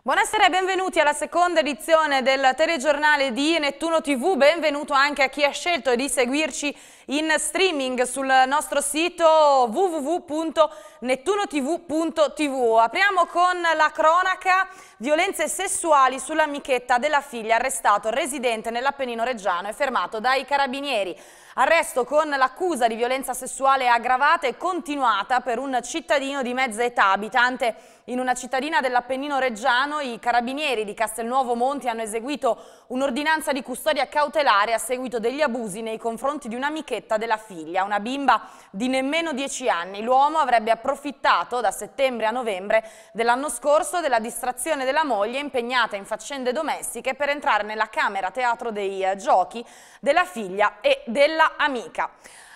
Buonasera e benvenuti alla seconda edizione del telegiornale di Nettuno TV, benvenuto anche a chi ha scelto di seguirci in streaming sul nostro sito www.nettunotv.tv. Apriamo con la cronaca violenze sessuali sull'amichetta della figlia arrestato residente nell'Appennino Reggiano e fermato dai carabinieri. Arresto con l'accusa di violenza sessuale aggravata e continuata per un cittadino di mezza età abitante di in una cittadina dell'Appennino Reggiano i carabinieri di Castelnuovo Monti hanno eseguito un'ordinanza di custodia cautelare a seguito degli abusi nei confronti di un'amichetta della figlia, una bimba di nemmeno 10 anni. L'uomo avrebbe approfittato da settembre a novembre dell'anno scorso della distrazione della moglie impegnata in faccende domestiche per entrare nella camera teatro dei eh, giochi della figlia e della amica.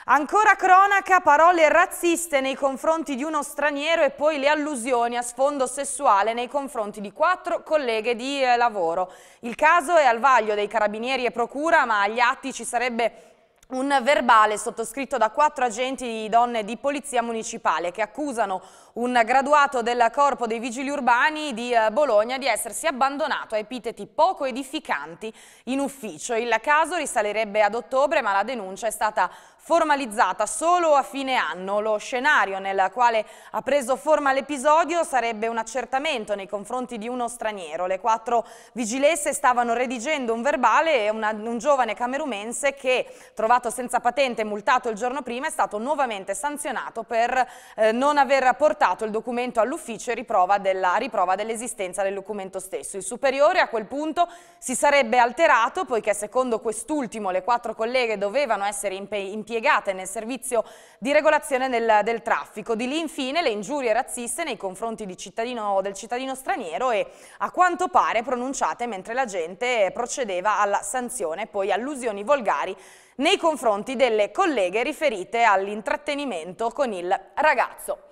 Ancora cronaca, parole razziste nei confronti di uno straniero e poi le allusioni a sfondo sessuale nei confronti di quattro colleghe di eh, lavoro. Il caso è al vaglio dei carabinieri e procura, ma agli atti ci sarebbe un verbale sottoscritto da quattro agenti di donne di polizia municipale che accusano un graduato del Corpo dei Vigili Urbani di eh, Bologna di essersi abbandonato a epiteti poco edificanti in ufficio. Il caso risalirebbe ad ottobre, ma la denuncia è stata formalizzata solo a fine anno. Lo scenario nel quale ha preso forma l'episodio sarebbe un accertamento nei confronti di uno straniero. Le quattro vigilesse stavano redigendo un verbale e una, un giovane camerumense che, trovato senza patente e multato il giorno prima, è stato nuovamente sanzionato per eh, non aver portato portato il documento all'ufficio e riprova della, riprova dell'esistenza del documento stesso. Il superiore a quel punto si sarebbe alterato poiché secondo quest'ultimo le quattro colleghe dovevano essere impiegate nel servizio di regolazione del, del traffico. Di lì infine le ingiurie razziste nei confronti cittadino, del cittadino straniero e a quanto pare pronunciate mentre la gente procedeva alla sanzione, poi allusioni volgari nei confronti delle colleghe riferite all'intrattenimento con il ragazzo.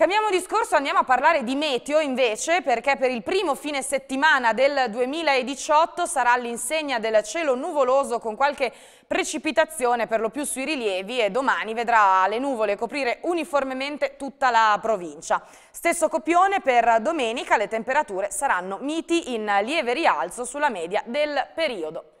Cambiamo discorso, andiamo a parlare di meteo invece perché per il primo fine settimana del 2018 sarà l'insegna del cielo nuvoloso con qualche precipitazione per lo più sui rilievi e domani vedrà le nuvole coprire uniformemente tutta la provincia. Stesso copione per domenica, le temperature saranno miti in lieve rialzo sulla media del periodo.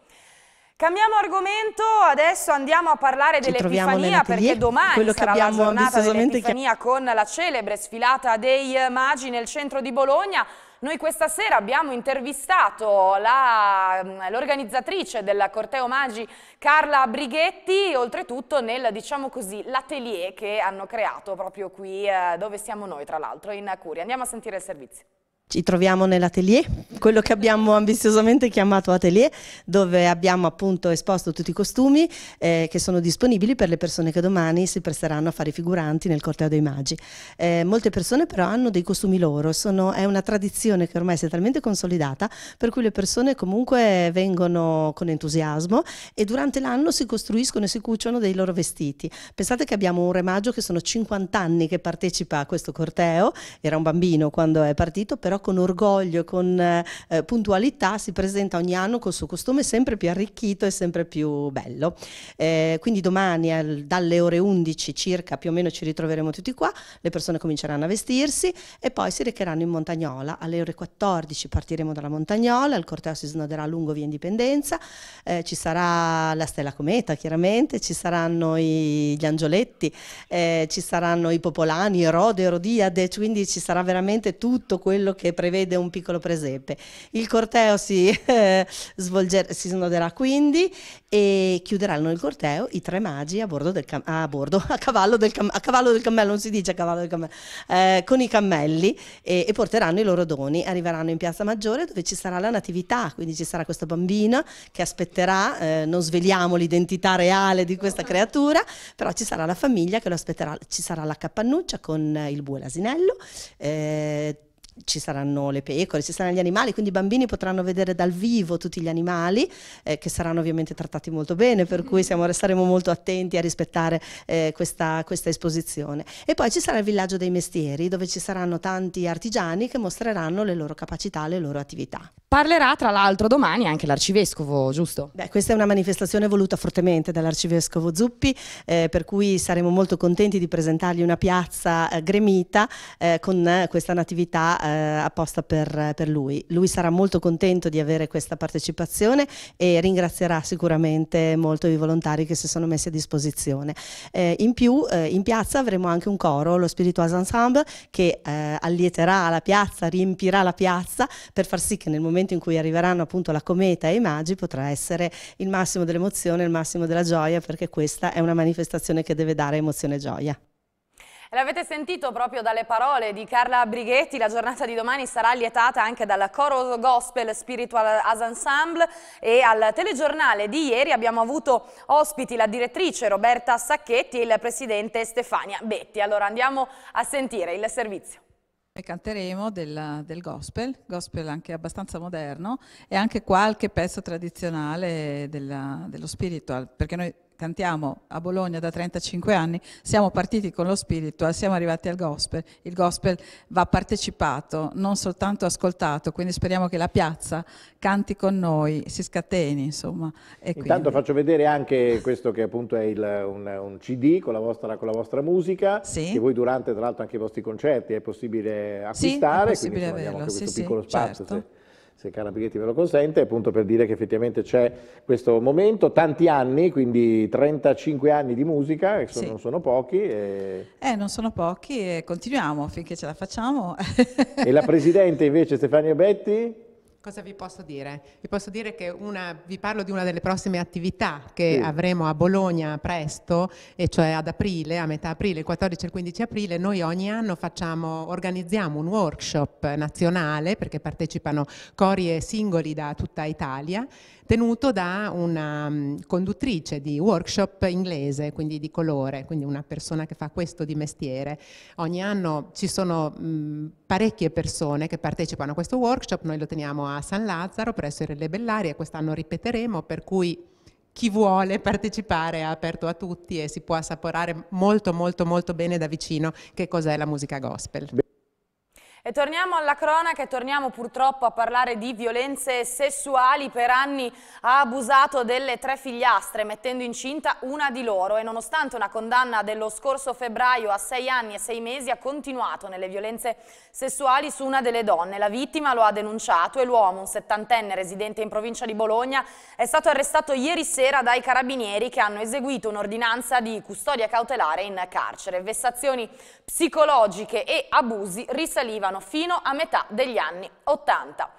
Cambiamo argomento, adesso andiamo a parlare dell'Epifania perché domani sarà la giornata dell'Epifania con la celebre sfilata dei Magi nel centro di Bologna. Noi questa sera abbiamo intervistato l'organizzatrice del corteo Magi Carla Brighetti, oltretutto nel, diciamo così, l'atelier che hanno creato proprio qui eh, dove siamo noi tra l'altro in Curia. Andiamo a sentire il servizio. Ci troviamo nell'atelier, quello che abbiamo ambiziosamente chiamato atelier, dove abbiamo appunto esposto tutti i costumi eh, che sono disponibili per le persone che domani si presteranno a fare i figuranti nel corteo dei magi. Eh, molte persone però hanno dei costumi loro, sono, è una tradizione che ormai si è talmente consolidata per cui le persone comunque vengono con entusiasmo e durante l'anno si costruiscono e si cuciono dei loro vestiti. Pensate che abbiamo un re magio che sono 50 anni che partecipa a questo corteo, era un bambino quando è partito, però con orgoglio, con eh, puntualità, si presenta ogni anno col suo costume sempre più arricchito e sempre più bello. Eh, quindi domani al, dalle ore 11 circa più o meno ci ritroveremo tutti qua, le persone cominceranno a vestirsi e poi si recheranno in Montagnola. Alle ore 14 partiremo dalla Montagnola, il corteo si snoderà lungo via Indipendenza, eh, ci sarà la Stella Cometa chiaramente, ci saranno i, gli angioletti, eh, ci saranno i popolani, Erode, Erodiade, quindi ci sarà veramente tutto quello che che prevede un piccolo presepe. Il corteo si, eh, svolger, si snoderà quindi e chiuderanno il corteo i tre magi a bordo del cam- a, bordo, a, cavallo del cam- a cavallo del cammello, non si dice a cavallo del cammello, eh, con i cammelli e, e porteranno i loro doni. Arriveranno in Piazza Maggiore dove ci sarà la natività, quindi ci sarà questa bambina che aspetterà, eh, non sveliamo l'identità reale di questa creatura, però ci sarà la famiglia che lo aspetterà, ci sarà la cappannuccia con il bue e l'asinello, eh, ci saranno le pecore, ci saranno gli animali, quindi i bambini potranno vedere dal vivo tutti gli animali eh, che saranno ovviamente trattati molto bene, per cui siamo, saremo molto attenti a rispettare eh, questa, questa, esposizione. E poi ci sarà il villaggio dei mestieri dove ci saranno tanti artigiani che mostreranno le loro capacità, le loro attività. Parlerà tra l'altro domani anche l'arcivescovo, giusto? Beh, questa è una manifestazione voluta fortemente dall'arcivescovo Zuppi, eh, per cui saremo molto contenti di presentargli una piazza eh, gremita eh, con questa natività eh, eh, apposta per, per lui. Lui sarà molto contento di avere questa partecipazione e ringrazierà sicuramente molto i volontari che si sono messi a disposizione. Eh, in più eh, in piazza avremo anche un coro, lo Spirituals Ensemble, che eh, allieterà la piazza, riempirà la piazza per far sì che nel momento in cui arriveranno appunto la cometa e i magi potrà essere il massimo dell'emozione, il massimo della gioia, perché questa è una manifestazione che deve dare emozione e gioia. L'avete sentito proprio dalle parole di Carla Brighetti, la giornata di domani sarà lietata anche dal Coro Gospel Spiritual As Ensemble e al telegiornale di ieri abbiamo avuto ospiti la direttrice Roberta Sacchetti e il presidente Stefania Betti. Allora andiamo a sentire il servizio. Canteremo del, del, gospel, gospel anche abbastanza moderno e anche qualche pezzo tradizionale della, dello spiritual, perché noi cantiamo a Bologna da 35 anni, siamo partiti con lo spiritual, siamo arrivati al gospel, il gospel va partecipato, non soltanto ascoltato, quindi speriamo che la piazza canti con noi, si scateni insomma. Intanto faccio vedere anche questo che appunto è il, un, un, CD con la vostra, con la vostra musica, sì. che voi durante tra l'altro anche i vostri concerti è possibile acquistare, sì, è possibile quindi averlo, anche questo sì, piccolo spazio. Certo. Se se Cara Pighetti me lo consente, appunto per dire che effettivamente c'è questo momento, tanti anni, quindi 35 anni di musica, che sono, sì. non sono pochi. E... Eh, non sono pochi e continuiamo finché ce la facciamo. e la Presidente invece, Stefania Betti? Cosa vi posso dire? Vi posso dire che una, vi parlo di una delle prossime attività che sì. avremo a Bologna presto, e cioè ad aprile, a metà aprile, il 14 e il 15 aprile, noi ogni anno facciamo, organizziamo un workshop nazionale, perché partecipano cori e singoli da tutta Italia, tenuto da una mm, conduttrice di workshop inglese, quindi di colore, quindi una persona che fa questo di mestiere. Ogni anno ci sono mh, mm, parecchie persone che partecipano a questo workshop, noi lo teniamo a a San Lazzaro presso il Relè Bellaria, quest'anno ripeteremo, per cui chi vuole partecipare è aperto a tutti e si può assaporare molto molto molto bene da vicino che cos'è la musica gospel. E torniamo alla cronaca e torniamo purtroppo a parlare di violenze sessuali. Per anni ha abusato delle tre figliastre, mettendo incinta una di loro e nonostante una condanna dello scorso febbraio a sei anni e sei mesi ha continuato nelle violenze sessuali su una delle donne. La vittima lo ha denunciato e l'uomo, un settantenne residente in provincia di Bologna, è stato arrestato ieri sera dai carabinieri che hanno eseguito un'ordinanza di custodia cautelare in carcere. Vessazioni psicologiche e abusi risalivano fino a metà degli anni 80.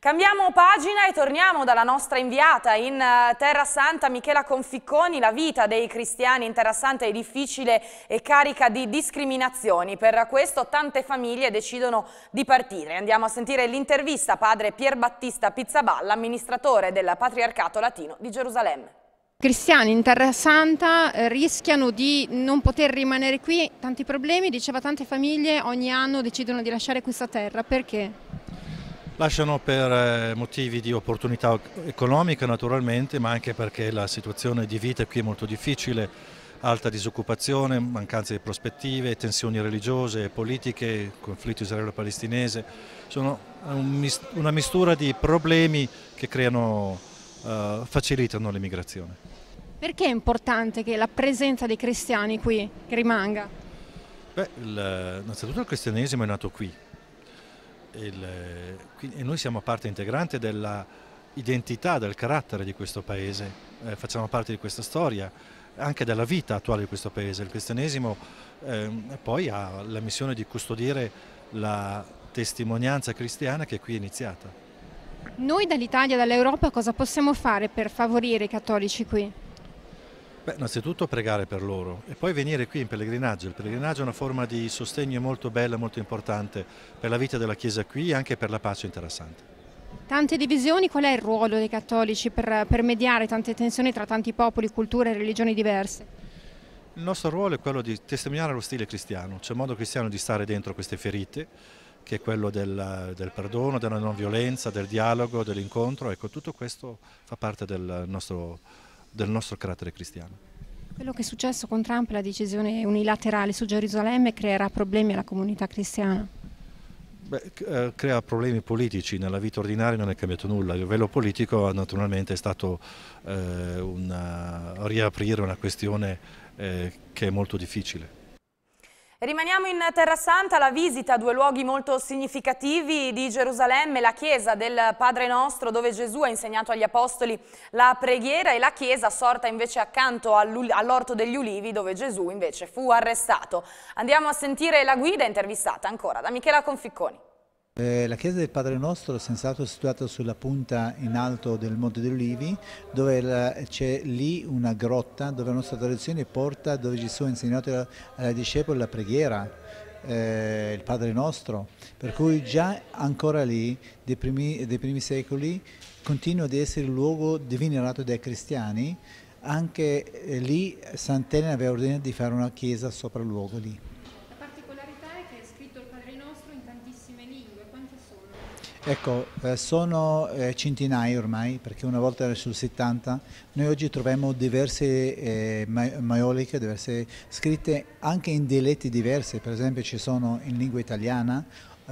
Cambiamo pagina e torniamo dalla nostra inviata in eh, Terra Santa, Michela Conficconi. La vita dei cristiani in Terra Santa è difficile e carica di discriminazioni. Per questo tante famiglie decidono di partire. Andiamo a sentire l'intervista a padre Pier Battista Pizzaballa, amministratore del Patriarcato Latino di Gerusalemme cristiani in Terra Santa eh, rischiano di non poter rimanere qui, tanti problemi, diceva tante famiglie ogni anno decidono di lasciare questa terra, perché? Lasciano per eh, motivi di opportunità economica naturalmente, ma anche perché la situazione di vita qui è molto difficile, alta disoccupazione, mancanza di prospettive, tensioni religiose e politiche, conflitto israelo-palestinese, sono una mistura di problemi che creano eh, facilitano l'immigrazione. Perché è importante che la presenza dei cristiani qui rimanga? Beh, il, innanzitutto il cristianesimo è nato qui il, e noi siamo parte integrante dell'identità, del carattere di questo paese, eh, facciamo parte di questa storia anche della vita attuale di questo paese. Il cristianesimo eh, poi ha la missione di custodire la testimonianza cristiana che qui è iniziata. Noi dall'Italia, dall'Europa, cosa possiamo fare per favorire i cattolici qui? Beh, innanzitutto pregare per loro e poi venire qui in pellegrinaggio. Il pellegrinaggio è una forma di sostegno molto bella, molto importante per la vita della Chiesa qui e anche per la pace interessante. Tante divisioni, qual è il ruolo dei cattolici per, per mediare tante tensioni tra tanti popoli, culture e religioni diverse? Il nostro ruolo è quello di testimoniare lo stile cristiano, c'è un modo cristiano di stare dentro queste ferite che è quello del, del perdono, della non violenza, del dialogo, dell'incontro, ecco tutto questo fa parte del nostro, del nostro carattere cristiano. Quello che è successo con Trump, la decisione unilaterale su Gerusalemme, creerà problemi alla comunità cristiana? Beh, eh, crea problemi politici, nella vita ordinaria non è cambiato nulla, a livello politico naturalmente è stato eh, una, riaprire una questione eh, che è molto difficile. Rimaniamo in Terra Santa, la visita a due luoghi molto significativi di Gerusalemme, la chiesa del Padre Nostro dove Gesù ha insegnato agli Apostoli la preghiera e la chiesa sorta invece accanto all'orto degli ulivi dove Gesù invece fu arrestato. Andiamo a sentire la guida intervistata ancora da Michela Conficconi. Eh, la chiesa del Padre Nostro è senz'altro situata sulla punta in alto del Monte degli Ulivi, dove c'è lì una grotta dove la nostra tradizione porta, dove Gesù ha insegnato ai discepoli la preghiera, eh, il Padre Nostro. Per cui già ancora lì, dei primi, dei primi secoli, continua ad essere il luogo divinerato dai cristiani. Anche eh, lì Sant'Elena aveva ordinato di fare una chiesa sopra il luogo lì. Ecco, eh, sono eh, centinaia ormai, perché una volta era sul 70, noi oggi troviamo diverse eh, maioliche, diverse scritte anche in dialetti diversi, per esempio ci sono in lingua italiana,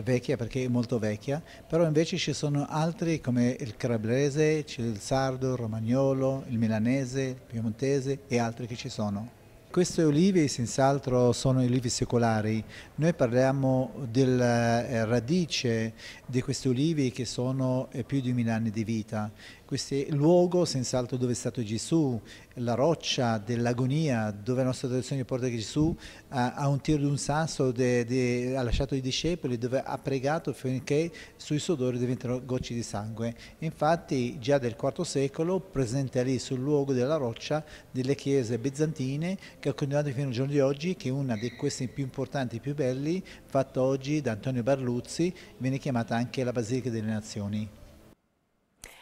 vecchia perché è molto vecchia, però invece ci sono altri come il calabrese, il sardo, il romagnolo, il milanese, il piemontese e altri che ci sono. Queste olive senz'altro sono olive secolari, noi parliamo della eh, radice di queste olive che sono eh, più di mille anni di vita questo luogo senz'altro dove è stato Gesù, la roccia dell'agonia, dove la nostra tradizione porta Gesù a, a un tiro di un sasso de, de, ha lasciato i discepoli, dove ha pregato finché sui sudori diventano gocce di sangue. Infatti già del IV secolo presente lì sul luogo della roccia delle chiese bizantine che ha continuato fino al giorno di oggi, che è una di queste più importanti, più belli, fatta oggi da Antonio Barluzzi, viene chiamata anche la Basilica delle Nazioni.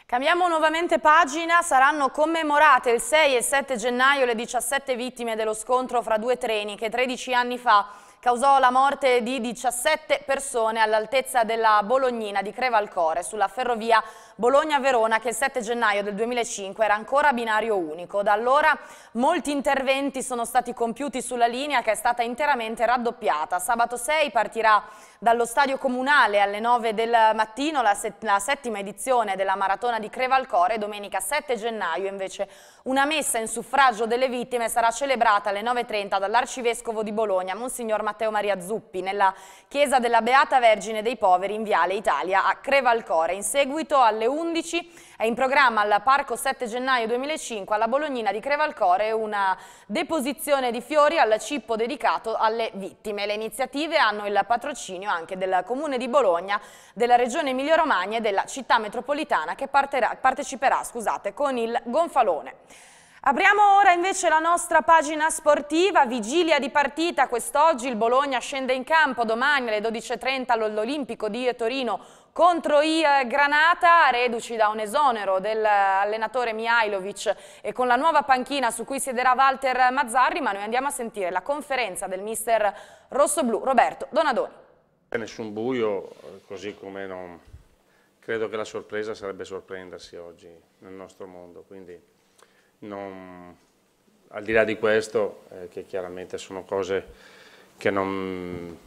Cambiamo nuovamente pagina, saranno commemorate il 6 e 7 gennaio le 17 vittime dello scontro fra due treni che 13 anni fa causò la morte di 17 persone all'altezza della Bolognina di Crevalcore sulla ferrovia Bologna-Verona che il 7 gennaio del 2005 era ancora binario unico. Da allora molti interventi sono stati compiuti sulla linea che è stata interamente raddoppiata. Sabato 6 partirà dallo stadio comunale alle 9 del mattino la, la settima edizione della maratona di Crevalcore. Domenica 7 gennaio invece una messa in suffragio delle vittime sarà celebrata alle 9.30 dall'arcivescovo di Bologna, Monsignor Matteo Maria Zuppi, nella chiesa della Beata Vergine dei Poveri in Viale Italia a Crevalcore. In seguito alle alle 11. È in programma al Parco 7 gennaio 2005 alla Bolognina di Crevalcore una deposizione di fiori al cippo dedicato alle vittime. Le iniziative hanno il patrocinio anche del Comune di Bologna, della Regione Emilia-Romagna e della città metropolitana che parterà, parteciperà scusate, con il gonfalone. Apriamo ora invece la nostra pagina sportiva, vigilia di partita, quest'oggi il Bologna scende in campo, domani alle 12.30 all'Olimpico di Torino contro i eh, Granata, reduci da un esonero dell'allenatore eh, Mihailovic e con la nuova panchina su cui siederà Walter Mazzarri, ma noi andiamo a sentire la conferenza del mister rossoblu Roberto Donadoni. Nessun buio, così come non... Credo che la sorpresa sarebbe sorprendersi oggi nel nostro mondo, quindi non, al di là di questo, eh, che chiaramente sono cose che non,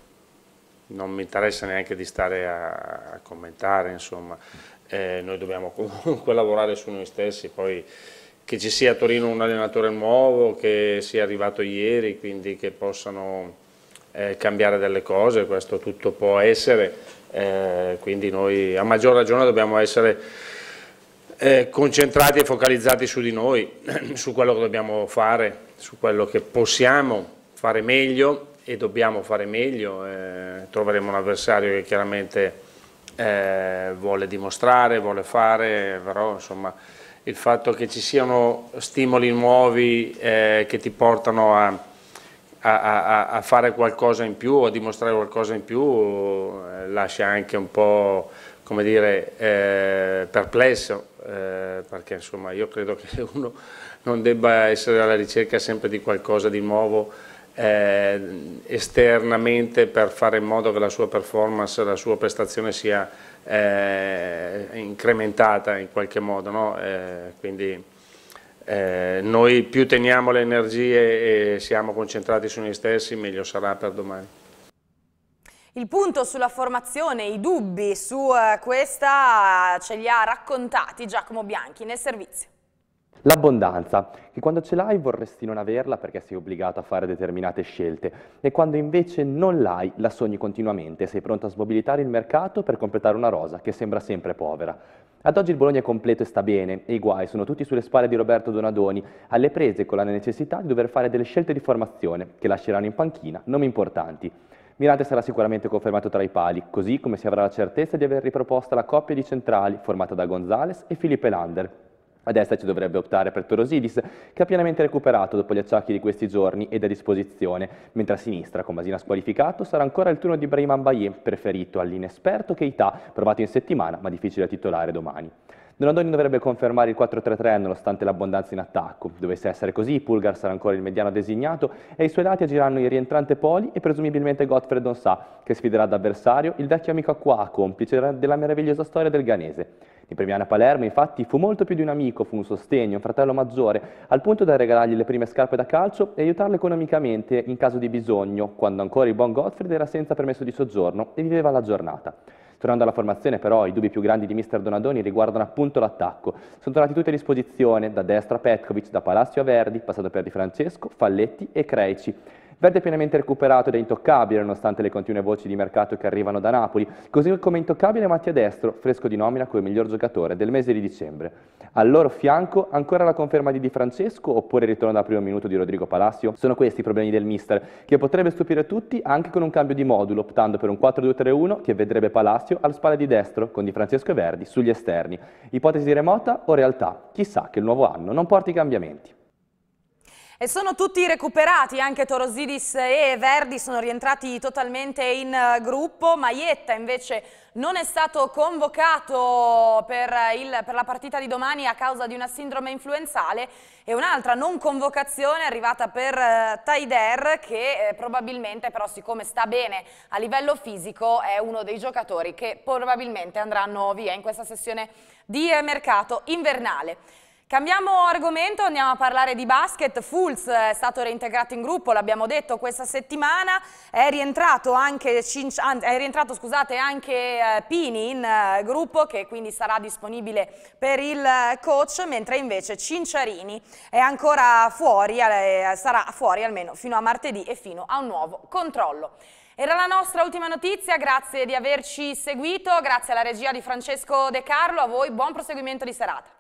non mi interessa neanche di stare a, a commentare, insomma, eh, noi dobbiamo comunque lavorare su noi stessi, poi che ci sia a Torino un allenatore nuovo, che sia arrivato ieri, quindi che possano eh, cambiare delle cose, questo tutto può essere, eh, quindi noi a maggior ragione dobbiamo essere eh, concentrati e focalizzati su di noi, su quello che dobbiamo fare, su quello che possiamo fare meglio e dobbiamo fare meglio. Eh, troveremo un avversario che chiaramente eh, vuole dimostrare, vuole fare, però insomma il fatto che ci siano stimoli nuovi eh, che ti portano a, a, a, fare qualcosa in più a dimostrare qualcosa in più eh, lascia anche un po' come dire, eh, perplesso eh, perché insomma io credo che uno non debba essere alla ricerca sempre di qualcosa di nuovo eh, esternamente per fare in modo che la sua performance, la sua prestazione sia eh, incrementata in qualche modo. No? Eh, quindi, eh, noi più teniamo le energie e siamo concentrati su noi stessi, meglio sarà per domani. Il punto sulla formazione, i dubbi su eh, questa ce li ha raccontati Giacomo Bianchi nel servizio. L'abbondanza, che quando ce l'hai vorresti non averla perché sei obbligato a fare determinate scelte e quando invece non l'hai la sogni continuamente, sei pronto a smobilitare il mercato per completare una rosa che sembra sempre povera. Ad oggi il Bologna è completo e sta bene e i guai sono tutti sulle spalle di Roberto Donadoni, alle prese con la necessità di dover fare delle scelte di formazione che lasceranno in panchina nomi importanti. Mirante sarà sicuramente confermato tra i pali, così come si avrà la certezza di aver riproposta la coppia di centrali formata da Gonzales e Filippo Lander, a destra ci dovrebbe optare per Torosidis, che ha pienamente recuperato dopo gli acciacchi di questi giorni ed è a disposizione, mentre a sinistra, con Masina squalificato, sarà ancora il turno di Brahim Ambaye, preferito all'inesperto Keita, provato in settimana ma difficile da titolare domani. Donadoni dovrebbe confermare il 4-3-3 nonostante l'abbondanza in attacco. Dovesse essere così, Pulgar sarà ancora il mediano designato e i suoi lati agiranno il rientrante Poli e presumibilmente Gottfried Onsà, che sfiderà d'avversario il vecchio amico Acqua, complice della meravigliosa storia del Ganese. Di Premiano a Palermo, infatti, fu molto più di un amico, fu un sostegno, un fratello maggiore, al punto da regalargli le prime scarpe da calcio e aiutarlo economicamente in caso di bisogno, quando ancora il buon Gottfried era senza permesso di soggiorno e viveva la giornata. Tornando alla formazione però, i dubbi più grandi di mister Donadoni riguardano appunto l'attacco. Sono tornati tutti a disposizione, da destra Petkovic, da Palacio a Verdi, passato per Di Francesco, Falletti e Creici. Verde pienamente recuperato ed è intoccabile nonostante le continue voci di mercato che arrivano da Napoli, così come intoccabile Mattia Destro, fresco di nomina come miglior giocatore del mese di dicembre. Al loro fianco ancora la conferma di Di Francesco oppure il ritorno dal primo minuto di Rodrigo Palacio? Sono questi i problemi del mister, che potrebbe stupire tutti anche con un cambio di modulo, optando per un 4-2-3-1 che vedrebbe Palacio alla spalla di Destro, con Di Francesco e Verdi sugli esterni. Ipotesi remota o realtà? Chissà che il nuovo anno non porti cambiamenti. E sono tutti recuperati, anche Torosidis e Verdi sono rientrati totalmente in eh, gruppo, Maietta invece non è stato convocato per, eh, il, per, la partita di domani a causa di una sindrome influenzale e un'altra non convocazione è arrivata per eh, Taider che eh, probabilmente però siccome sta bene a livello fisico è uno dei giocatori che probabilmente andranno via in questa sessione di eh, mercato invernale. Cambiamo argomento, andiamo a parlare di basket. Fulz è stato reintegrato in gruppo, l'abbiamo detto questa settimana. È rientrato anche, è rientrato, scusate, anche eh, Pini in eh, gruppo, che quindi sarà disponibile per il eh, coach, mentre invece Cinciarini è ancora fuori, sarà fuori almeno fino a martedì e fino a un nuovo controllo. Era la nostra ultima notizia, grazie di averci seguito, grazie alla regia di Francesco De Carlo, a voi buon proseguimento di serata.